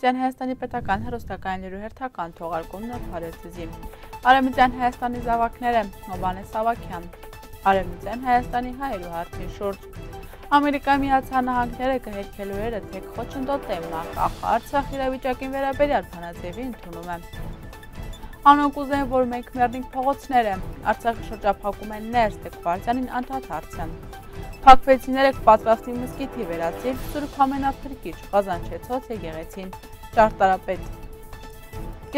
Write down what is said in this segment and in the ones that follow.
Արևմտյան Հայաստանի պետական հերոստական լիրու հերթական թողարկումն է Փարեզի։ Արևմտյան Հայաստանի զավակները Նոբանե Սավակյան։ Արևմտյան Հայաստանի հայրու հարցի շուրջ։ Ամերիկայի Միացյալ Նահանգները կհերքելու էր թե խոչընդոտեմ նախ Արցախ իրավիճակին վերաբերյալ բանաձևի ընդունումը։ Անոնք ուզեն, որ մենք մեռնենք փողոցները, Արցախը շրջափակում են ներս, դեպի Վարդյանին անդադարձ են։ Փակվեցին երեք պատրաստի մսկիթի վերացին Սուրբ Ամենափրկիչ Ղազանչեցոց եկեղեցին ճարտարապետ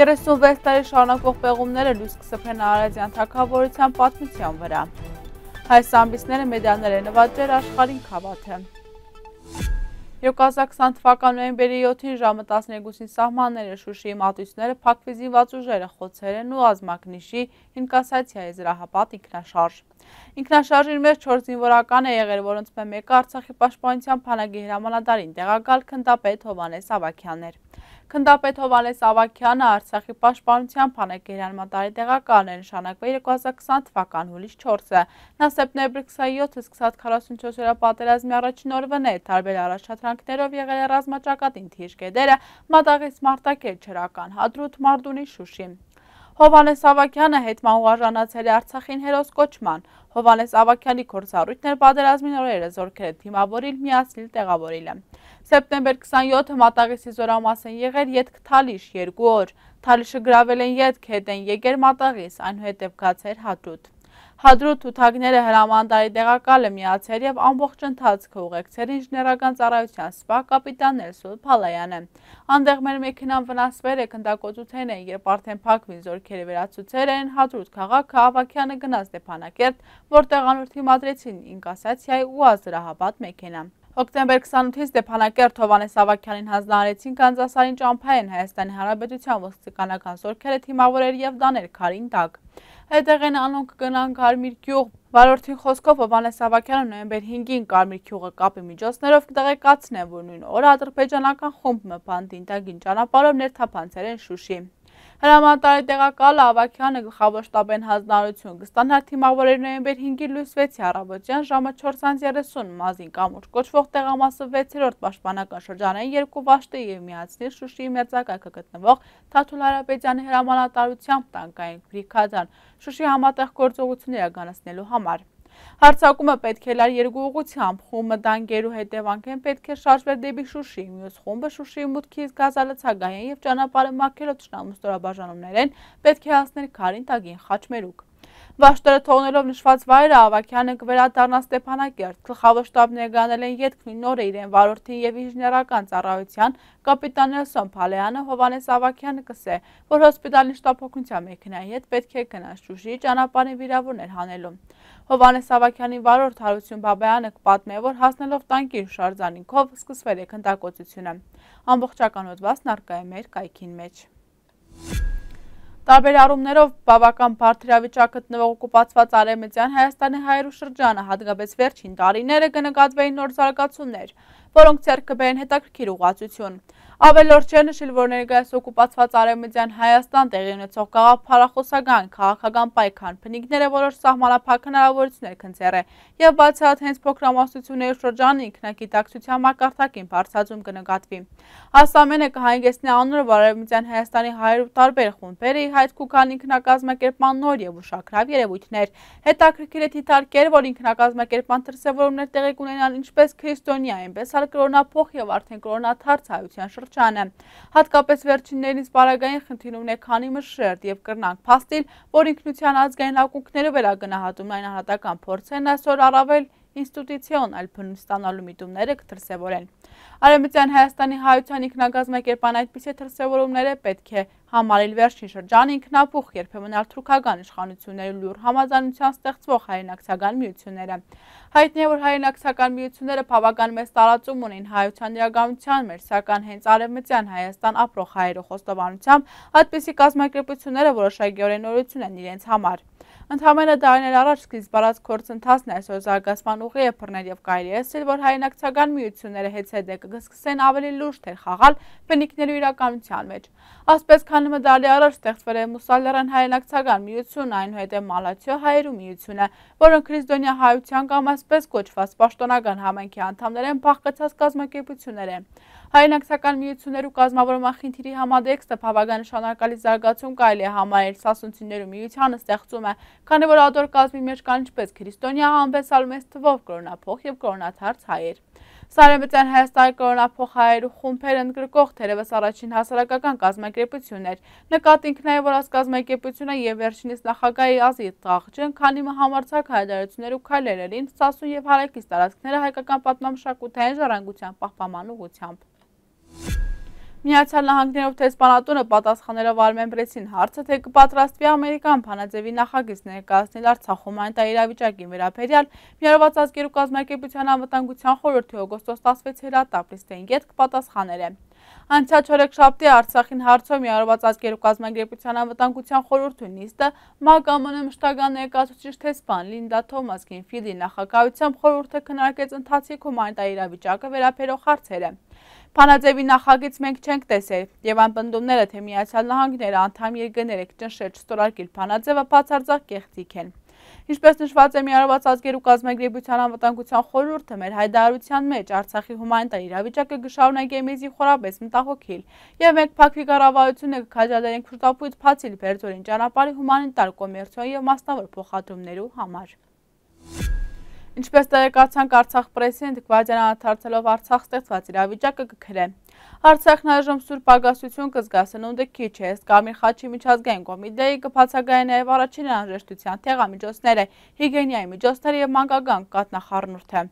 36 տարի շարունակող պեղումները լույս կսփեն Արարատյան թագավորության պատմության վրա։ Հայ սամբիսները մեդալներ են նվաճել աշխարհին խավաթը։ 2020 թվական նոյեմբերի 7-ին ժամը 12-ին սահմանները Շուշիի մատույցները փակվի զինված ուժերը, խոցերն ու ազմակնիշի ինկասացիայի զրահապատ ինքնաշարժ։ Ինքնաշարժին մեջ 4 զինվորական է եղել, որոնց մեկը Արցախի պաշտպանության բանակի հրամանատարին տեղակալ քնդապետ Հովանես Ավակյանն էր։ Քնդապետ Հովանես Ավակյանը Արցախի պաշտպանության բանակերանմատարի տեղակալն է նշանակվել 2020 թվական հուլիս 4-ը։ Նա սեպտեմբերի 27-ից 44-րդ պատերազմի առաջին օրվան է տարբեր առաջադրանքներով եղել է ռազմաճակատին թիրքերերը, մատաղից մարտակեր, չրական, հադրուտ, մարդունի, շուշի։ Հովանես Ավակյանը հետ մահուարժանացել է Արցախին հերոս կոչման։ Հովանես Ավակյանի կորցարույթն էր պատերազմին օրերը զորքերը թիմավորիլ միացնել տեղավորիլը։ Սեպտեմբեր 27-ը մատաղիսի զորամաս են եղեր ետք թալիշ երկու օր։ Թալիշը գրավել են ետք հետ են եկեր մատաղիս, այնուհետև գացեր հատուտ։ Հադրու թութակները հրամանդարի տեղակալը միացեր և ամբողջ ընթացքը ուղեկցեր ինժներական ծառայության սպա կապիտան Նելսուլ Փալայանը։ Անդեղ մեր մեքենան վնասվեր է քնդակոծության են, երբ արդեն փակվին զորքերը վերացուցեր են հադրուտ քաղաքը Ավակյանը գնաց Ստեփանակերտ, որտեղ անորդ հիմադրեցին ինկասացիայի ու ազդրահաբատ մեքենան։ Հոկտեմբեր 28-ից Ստեփանակերտ Հովանես Ավակյանին հանձնարարեցին Կանզասարին ճամփային Հայաստանի Հանրապետության ոստիկանական զորքերը թիմավորեր եւ դաներ քարին տակ։ Հետեղեն անոնք կգնան Կարմիր գյուղ։ Վարորդին խոսքով Հովանես Ավակյանը նոյեմբեր 5-ին Կարմիր գյուղը կապի միջոցներով կդեղեկացնե, որ նույն օրը ադրբեջանական խումբը Պանտինտագին ճանապարհով ներթափանցեր են Շուշի։ Հրամանատարի տեղակալը ավակյանը գլխավոր շտաբեն հանձնարություն գստան հարթիմավորեր նոյեմբեր 5-ի լույսվեցի առավոտյան ժամը 4:30 մազին կամուր կոչվող տեղամասը 6-րդ պաշտպանական շրջանային երկու վաշտի եւ միացնի Շուշիի մերձակայքը գտնվող Թաթուլ Հարապետյանի հրամանատարությամբ տանկային բրիգադան Շուշի համատեղ գործողություններ իրականացնելու համար Հարցակումը պետք է լար երկու ուղությամբ, խումբը դանգերու հետևանքեն պետք է շարժվեր դեպի շուշի, մյուս խումբը շուշի մուտքից գազալցագային և ճանապարը մակելով ճնամուստորաբաժանումներ են պետք է հասներ քարին տագին խաչմերուկ։ Վաշտերը թողնելով նշված վայրը ավակյանը կվերադարնա Ստեպանակերտ, կլխավշտաբներ գանել են ետքնի նորը իրեն վարորդին և իժներական ծառայության կապիտան Նելսոն Փալեյանը Հովանես Ավակյանը կսե, որ հոսպիտալի շտապօգնության մեքենայի հետ պետք է գնաց Շուշի ճանապարհին վիրավորներ հանելու։ Հովանես Սավակյանի վարորդ Հարություն Բաբայանը կպատմե, որ հասնելով տանկի շարժանինքով սկսվել է քննարկությունը։ Ամբողջական հոդվածն արկա է մեր կայքին մեջ։ Տարբեր առումներով բավական բարդրավիճակ գտնվող օկուպացված Արևմտյան Հայաստանի հայերու շրջանը հատկապես վերջին տարիները կնկատվեին նոր զարգացումներ, որոնք ցերկ կբերեն հետաքրքիր ուղղացություն։ Ավելորդ չէ նշել, որ ներկայաս օկուպացված Արևմտյան Հայաստան տեղի ունեցող գաղափարախոսական քաղաքական պայքան փնիկները որոշ սահմանափակ հնարավորություններ քնձեռ է եւ բացահայտ հենց փոքրամասնությունների շրջանը ինքնագիտակցության մակարդակին բարձրացում կնկատվի։ Այս ամենը կհանգեցնի անունը, որ Արևմտյան Հայաստանի 100 տարբեր խումբերը իհայտ կուքան ինքնակազմակերպման նոր եւ ուշագրավ երևույթներ։ Հետաքրքիր է դիտարկել, որ ինքնակազմակերպման դրսևորումներ տեղի կունենան ինչպես քրիստոնյա, այնպես էլ կրոնափոխ եւ արդեն կրոնաթարց հայության շրջան շրջանը։ Հատկապես վերջիններից բարագային խնդիրումն է քանի մշերտ և կրնանք պաստիլ, որ ինքնության ազգային ակունքները վերագնահատում այն անհատական փորձ են այսօր առավել ինստիտուցիոն այլ բնույթ ստանալու միտումները կդրսևորեն։ Արևմտյան Հայաստանի հայության ինքնագազ մեկերպան այդպիսի դրսևորումները պետք է համալիլ վերջին շրջան ինքնապուխ երբեմն արդրուկական իշխանությունների լուր համազանության ստեղծվող հայրենակցական միությունները։ Հայտնի է, որ հայրենակցական միությունները բավական մեծ տարածում ունին հայության իրականության մեջ, սակայն հենց արևմտյան Հայաստան ապրող հայրո խոստովանությամբ այդպիսի կազմակերպությունները որոշակիորեն նորություն են իրենց համար։ Ընդհանրը տարիներ առաջ սկիզբ առած գործընթացն այսօր զարգացման ուղի է բռնել եւ կարելի է ասել, որ հայրենակցական միությունները հետզհետե կսկսեն ավելի լուրջ թեր խաղալ բնիկներու իրականության մեջ։ Ասպես քանի մդալի առաջ ստեղծվել է Մուսալերան հայրենակցական միություն, այնուհետև Մալաթիո հայերու միությունը, որոնք քրիստոնյա հայության կամ ասպես կոչված պաշտոնական համայնքի անդամներ են բաղկացած կազմակերպություններ են։ Հայրենակցական միություններու կազմավորման խնդիրի համադեքստը բավական նշանակալի զարգացում կարելի է համարել սասունցիներու միությանը ստեղծում է, քանի որ ադոր կազմի մեջ կան ինչպես քրիստոնյա համպես ալմես թվով կրոնափող եւ կրոնաթարց հայեր։ Սարեմեծյան Հայաստանի կրոնափող հայերու խումբեր ընդգրկող թերևս առաջին հասարակական կազմակերպությունն էր։ Նկատինք նաև որ ասկազմակերպությունը եւ վերջինիս նախագահի ազիտ Ղաղջյան քանի համարցակ հայտարարություններու քայլեր էին Սասուն եւ Հարակից տարածքները հայկական պատմամշակութային ժառանգության պահպանման ուղղությամբ։ Միացյալ Նահանգներով թե սպանատունը պատասխաներով արմենպրեցին հարցը, թե կպատրաստվի ամերիկան պանաձևի նախագիծ ներկացնել արցախում այն տա իրավիճակին վերապերյալ, միարված ազգերու կազմակեպության անվտանգության խորորդի օգոստոս 16 հերատապրիստեին գետ կպատասխաներ է։ Անցյալ չորեք շաբթի Արցախին հարցով միարված ազգերու կազմակերպության անվտանգության խորհրդի նիստը ՄԱԿ-ը մշտական ներկայացուցիչ թե սպան Լինդա Թոմաս Գինֆիլդի նախագահությամբ խորհուրդը քննարկեց ընթացիկ հումանիտար իրավիճակը վերաբերող հարցերը։ Փանաձևի նախագիծ մենք չենք տեսել եւ անպնդումները թե Միացյալ Նահանգները անդամ երկրներ եք ճնշել չստորարկել փանաձևը բացարձակ կեղծիք են։ Ինչպես նշված է Միարված ազգերու կազմակերպության անվտանգության խորհուրդը, մեր հայտարարության մեջ Արցախի հումանիտար իրավիճակը գշարունակի մեզի խորապես մտահոգիլ, եւ մենք Փակվի կառավարությունը կքաջալերենք շուտապույտ փացիլ Բերձորին ճանապարհի հումանիտար կոմերցիոն եւ մասնավոր փոխադրումներու համար։ Thank you. Ինչպես տեղեկացանք Արցախ պրեսին, Դիգվադյանը անդրադարձելով Արցախ ստեղծված իրավիճակը կգրե։ Արցախն այժմ սուրբ ագասություն կզգա, սնունդը քիչ է, իսկ Ամիր Խաչի միջազգային կոմիտեի կբացակայի նաև առաջին անհրաժեշտության թեղամիջոցները, հիգիենիայի միջոցները եւ մանկական կատնախառնուրդը։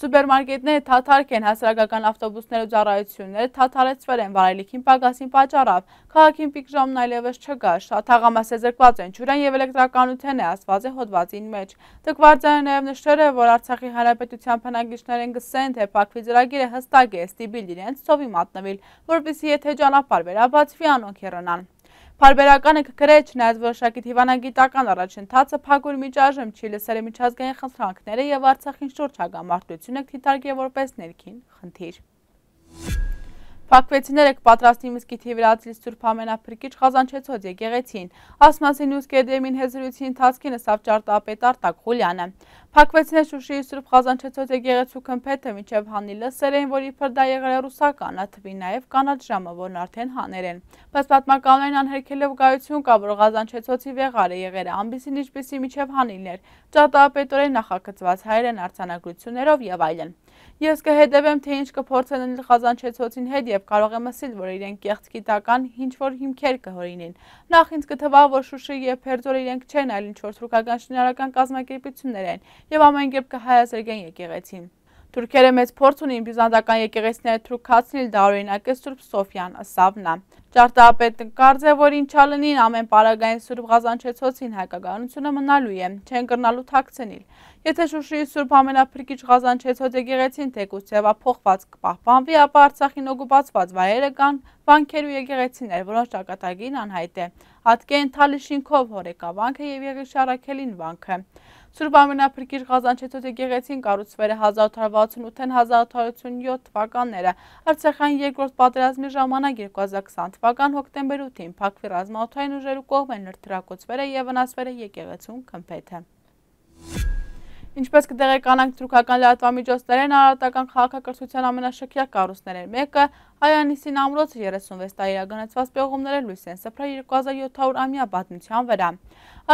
Սուպերմարկետները թաթարք են հասարակական ավտոբուսները ու ծառայությունները, թաթարեցվել են վարելիքին պակասին պատճառով, քաղաքին պիկ ժամն այլևս չկա, շատ հաղամասե զրկված են, ճուրան եւ էլեկտրականություն է ասված է հոդվածին մեջ։ Թկվարձանը նաեւ նշել է, որ Արցախի հանրապետության բնակիչներն գսեն, թե Բաքվի ծրագիրը հստակ է ստիպիլ իրենց ծովի մատնվել, որպեսզի եթե ճանապարհ վերաբացվի անոնք հեռանան։ Պարբերականը կգրե չնայց որոշակի թիվանագիտական առաջընթացը պագուր միջաժմ չի լսերը միջազգային խնդրանքները և արցախին շորջ հագամարդությունը կթիտարգե որպես ներքին խնդիր։ Փակվեցիներ եք պատրաստի մսկի թիվրացիլ Սուրբ Ամենափրկիչ Ղազանչեցոց եկեղեցին։ Ասմասին News Academy-ին հեզրույցի ընթացքին ասավ ճարտարապետ Արտակ Ղուլյանը։ Փակվեցիներ Շուշիի Սուրբ Ղազանչեցոց եկեղեցու քմփեթը մինչև հանիլը սերեն, որ իբր դա եղել է ռուսական, աթվի նաև կանաչ ժամը, որն արդեն հաներեն։ Բայց պատմականորեն անհերքելով գայություն կա, որ Ղազանչեցոցի վեղարը եղել է ամբիսին ինչպեսի մինչև հանիլներ, ճարտարապետորեն նախագծված հայերեն արցանագրություններով եւ այլն։ Ես կհետևեմ, թե ինչ կփորձեն լինել Ղազանչեցոցին հետ եւ եւ կարող եմ ասել, որ իրենք կեղծ գիտական ինչ որ հիմքեր կհորինեն։ Նախ ինձ կթվա, որ Շուշը եւ Փերձորը իրենք չեն, այլ ինչ որ թուրքական շինարական կազմակերպություններ են եւ ամեն կերպ կհայազրկեն եկեղեցին։ եկ Թուրքերը մեծ փորձ ունին բյուզանդական եկեղեցիները թուրքացնել դա օրինակը Սուրբ Սոֆյան ասավ նա։ Ճարտարապետը կարծ է, որ ինչա լնին ամեն պարագային Սուրբ Ղազանչեցոցին հայկականությունը մնալու է, չեն կրնալու թաքցնիլ։ Եթե Շուշիի Սուրբ Ամենափրկիչ Ղազանչեցոց եկեղեցին թեկուս ձևափոխված կպահպանվի, ապա Արցախին օգուպացված վայրերը կան վանքեր ու եկեղեցիներ, որոնց ճակատագին անհայտ է։ Ատկե ընթալի շինքով հորեկավանքը եւ Եղիշարակելին վանքը։ Սուրբ ամենափրկիր Ղազանչեցոց եկեղեցին կառուցվել է 1868-ին 1887 թվականները։ Արցախյան երկրորդ պատերազմի ժամանակ 2020 թվական հոկտեմբեր 8-ին փակվի ռազմաօթային ուժերու կողմեն ներթրակոծվել է եւ վնասվել է եկեղեցուն քմփեթը։ Ինչպես կդեղեկանանք թուրքական լրատվամիջոցներն արարատական քաղաքակրթության ամենաշքյա կառույցներն մեկը Հայանիսին ամրոցը 36-տա իրականացված պեղումները լույս են սփռել 2700 ամյա պատմության վրա։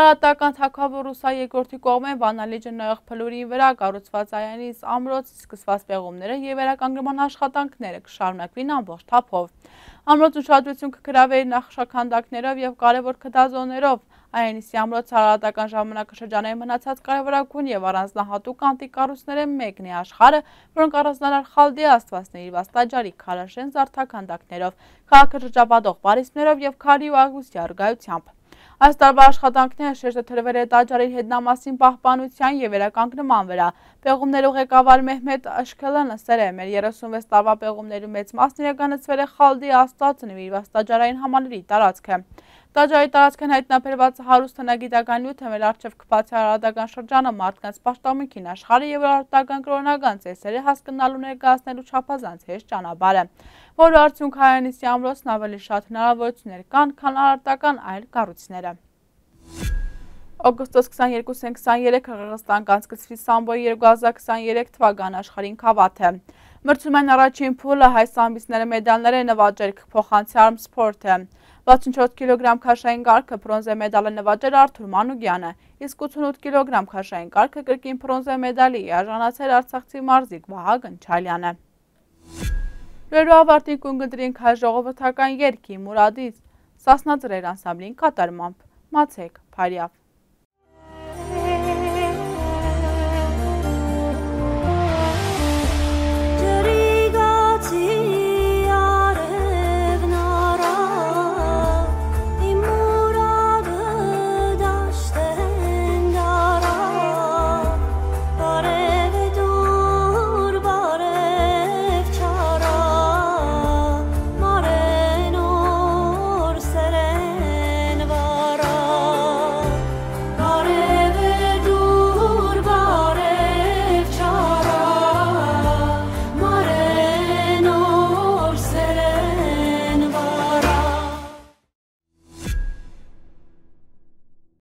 Արարատական թագավոր Ռուսա երկրորդի կողմեն Վանալիջը նայող փլուրի վրա կառուցված Հայանիս ամրոց սկսված պեղումները եւ վերականգնման աշխատանքները կշարունակվին ամբողջ թափով։ Ամրոց ուշադրություն կգրավեր նախշաքանդակներով եւ կարևոր քդազոներով Այնիսի ամրոց հարատական ժամանակաշրջանային մնացած կարևորակուն և առանձնահատուկ անտիկարուսները մեկն է աշխարը, որոնք առանձնարար խալդի աստվածների վաստաջարի քարաշեն զարդականդակներով, քաղաքը շրջապատող պարիսպներով և քարի ու աղուստի արգայությամբ։ Այս տարվա աշխատանքները շեշտը թրվել է տաճարի հետնամասին պահպանության և վերականքնման վրա։ Պեղումներով ղեկավար Մեհմետ Աշկելանը սեր է մեր 36 տարվա պեղումներու մեծ մասն իրականացվել է Խալդի Աստվածն ու իր վաստաճարային համալրի տարածքը։ Տաջայի տարածքեն հայտնաբերված հարուստ հնագիտական նյութը մեր արջև կպացի հարադական շրջանը մարդկանց պաշտամունքին աշխարի և արդական կրոնական ծեսերը հասկնալու ներգասնելու չապազանց հեշ ճանաբարը, որ արդյունք հայանիսի ամրոցն ավելի շատ հնարավորություններ կան, քան արդական այլ կարուցները։ Ագոստոս 22-ին 23 Հղղստան կանցկցվի Սամբոյի 2023 թվական աշխարհին քավաթը։ Մրցում են առաջին փուլը հայ սամբիսները մեդալներ են նվաճել փոխանցարմ սպորտը։ 64 կիլոգրամ քաշային կարգը բրոնզե մեդալը նվաճել Արթուր Մանուկյանը, իսկ 88 կիլոգրամ քաշային կարգը կրկին բրոնզե մեդալի արժանացել Արցախցի մարզիկ Վահագն Չալյանը։ Լերու ավարտին կունգդրին հայ ժողովրդական երգի Մուրադից Սասնա ծրեր անսամբլին կատարմամբ Մացեք Փարիապ